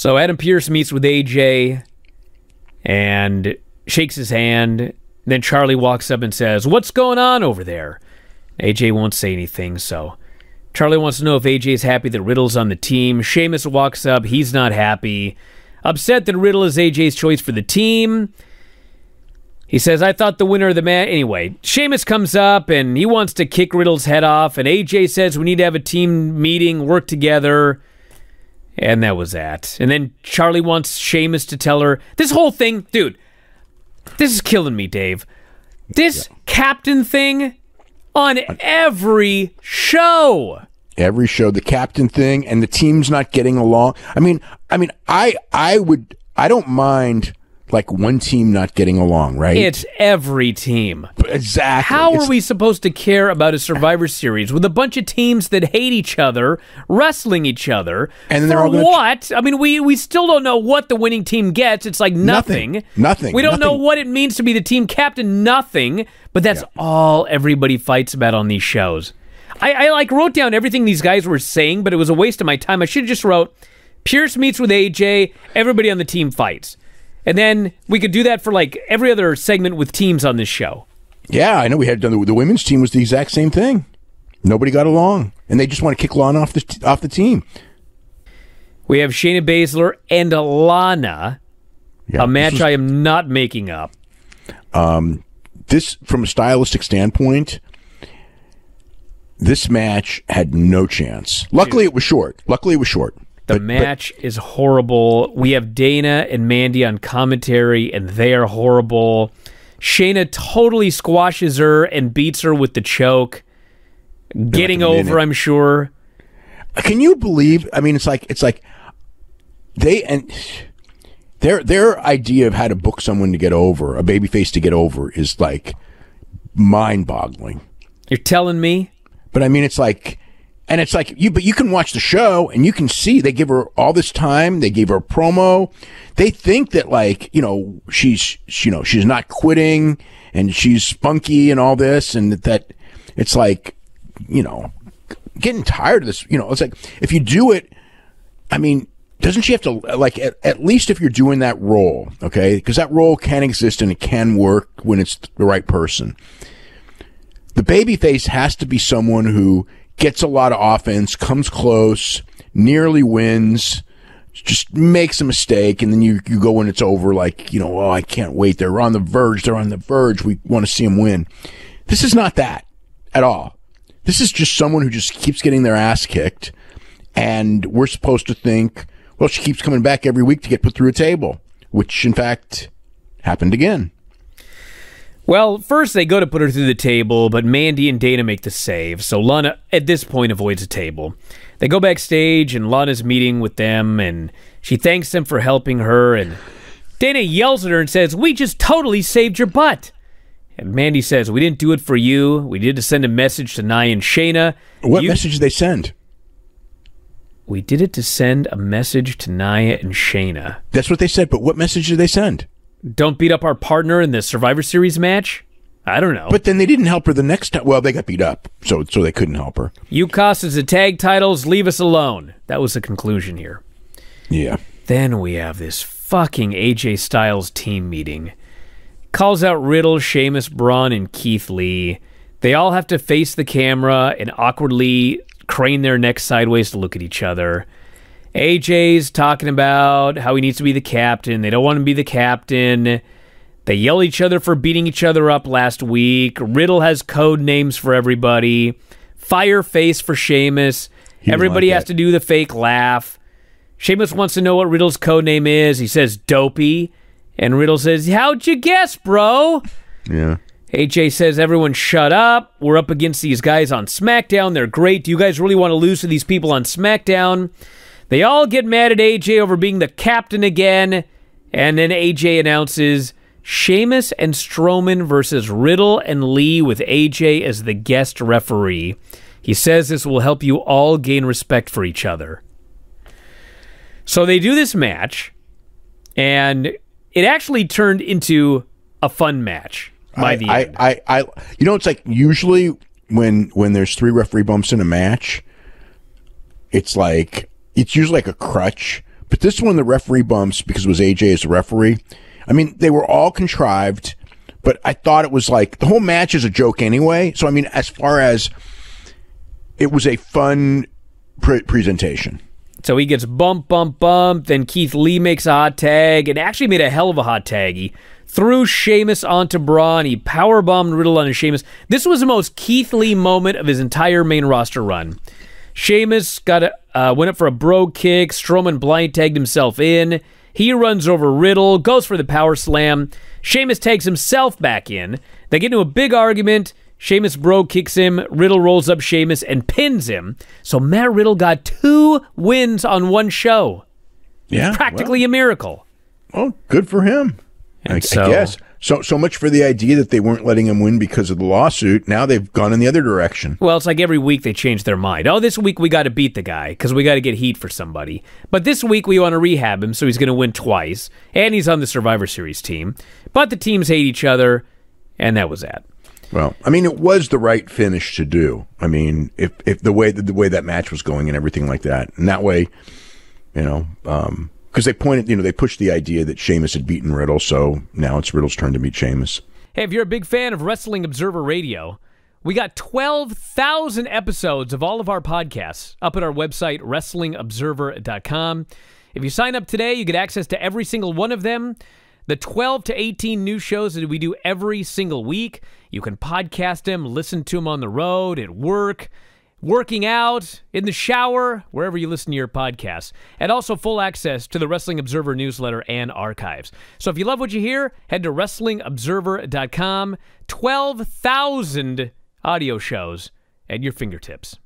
So Adam Pierce meets with AJ and shakes his hand. Then Charlie walks up and says, What's going on over there? AJ won't say anything, so Charlie wants to know if AJ is happy that Riddle's on the team. Sheamus walks up, he's not happy. Upset that Riddle is AJ's choice for the team. He says, I thought the winner of the match. Anyway, Sheamus comes up and he wants to kick Riddle's head off, and AJ says, We need to have a team meeting, work together. And that was that. And then Charlie wants Seamus to tell her this whole thing, dude. This is killing me, Dave. This yeah. captain thing on every show. Every show, the captain thing and the team's not getting along. I mean, I mean, I I would I don't mind like one team not getting along, right? It's every team. Exactly. How it's... are we supposed to care about a Survivor Series with a bunch of teams that hate each other, wrestling each other? And they're all what? I mean, we we still don't know what the winning team gets. It's like nothing. Nothing. nothing. We don't nothing. know what it means to be the team captain. Nothing. But that's yeah. all everybody fights about on these shows. I, I like wrote down everything these guys were saying, but it was a waste of my time. I should have just wrote. Pierce meets with AJ. Everybody on the team fights. And then we could do that for like every other segment with teams on this show. Yeah, I know we had done the, the women's team was the exact same thing. Nobody got along, and they just want to kick Lana off the off the team. We have Shayna Baszler and Lana, yeah, a match was, I am not making up. Um, this from a stylistic standpoint, this match had no chance. Luckily, it was short. Luckily, it was short. The but, match but, is horrible. We have Dana and Mandy on commentary, and they are horrible. Shayna totally squashes her and beats her with the choke. Getting like over, I'm sure. Uh, can you believe? I mean, it's like it's like they and their their idea of how to book someone to get over a babyface to get over is like mind boggling. You're telling me. But I mean, it's like and it's like you, but you can watch the show and you can see they give her all this time. They gave her a promo. They think that like, you know, she's, you know, she's not quitting and she's spunky and all this. And that, that it's like, you know, getting tired of this. You know, it's like if you do it, I mean, doesn't she have to like at, at least if you're doing that role, okay? Because that role can exist and it can work when it's the right person. The baby face has to be someone who gets a lot of offense, comes close, nearly wins, just makes a mistake, and then you, you go when it's over, like, you know, oh, I can't wait. They're on the verge. They're on the verge. We want to see them win. This is not that at all. This is just someone who just keeps getting their ass kicked, and we're supposed to think, well, she keeps coming back every week to get put through a table, which in fact happened again. Well, first they go to put her through the table, but Mandy and Dana make the save, so Lana at this point avoids the table. They go backstage, and Lana's meeting with them, and she thanks them for helping her, and Dana yells at her and says, We just totally saved your butt. And Mandy says, We didn't do it for you. We did to send a message to Nye and Shayna. What you message did they send? We did it to send a message to Naya and Shayna. That's what they said, but what message did they send? don't beat up our partner in the Survivor Series match? I don't know. But then they didn't help her the next time. Well, they got beat up, so so they couldn't help her. UCAS is the tag titles. Leave us alone. That was the conclusion here. Yeah. Then we have this fucking AJ Styles team meeting. Calls out Riddle, Sheamus, Braun, and Keith Lee. They all have to face the camera and awkwardly crane their necks sideways to look at each other. AJ's talking about how he needs to be the captain. They don't want to be the captain. They yell at each other for beating each other up last week. Riddle has code names for everybody. Fireface for Sheamus. everybody like has to do the fake laugh. Sheamus wants to know what Riddle's code name is. He says dopey. And Riddle says, How'd you guess, bro? Yeah. AJ says, Everyone shut up. We're up against these guys on SmackDown. They're great. Do you guys really want to lose to these people on SmackDown? They all get mad at AJ over being the captain again. And then AJ announces Sheamus and Strowman versus Riddle and Lee with AJ as the guest referee. He says this will help you all gain respect for each other. So they do this match, and it actually turned into a fun match by I, the end. I, I, I, you know, it's like usually when when there's three referee bumps in a match, it's like it's usually like a crutch. But this one, the referee bumps because it was AJ as the referee. I mean, they were all contrived, but I thought it was like the whole match is a joke anyway. So I mean, as far as it was a fun pre- presentation. So he gets bump, bump, bump. Then Keith Lee makes a hot tag and actually made a hell of a hot tag. He threw Sheamus onto Braun. He powerbombed Riddle onto Sheamus. This was the most Keith Lee moment of his entire main roster run. Sheamus got a, uh, went up for a bro kick. Strowman blind tagged himself in. He runs over Riddle, goes for the power slam. Sheamus takes himself back in. They get into a big argument. Sheamus bro kicks him. Riddle rolls up Sheamus and pins him. So Matt Riddle got two wins on one show. Yeah, practically well, a miracle. Well, good for him. And I, so, I guess so so much for the idea that they weren't letting him win because of the lawsuit. Now they've gone in the other direction. Well, it's like every week they change their mind. Oh, this week we got to beat the guy because we got to get heat for somebody. But this week we want to rehab him, so he's going to win twice, and he's on the Survivor Series team. But the teams hate each other, and that was that. Well, I mean, it was the right finish to do. I mean, if if the way that the way that match was going and everything like that, and that way, you know. Um, because they pointed, you know, they pushed the idea that Sheamus had beaten Riddle, so now it's Riddle's turn to beat Sheamus. Hey, if you're a big fan of Wrestling Observer Radio, we got 12,000 episodes of all of our podcasts up at our website, WrestlingObserver.com. If you sign up today, you get access to every single one of them. The 12 to 18 new shows that we do every single week. You can podcast them, listen to them on the road, at work working out, in the shower, wherever you listen to your podcasts, and also full access to the Wrestling Observer newsletter and archives. So if you love what you hear, head to WrestlingObserver.com. 12,000 audio shows at your fingertips.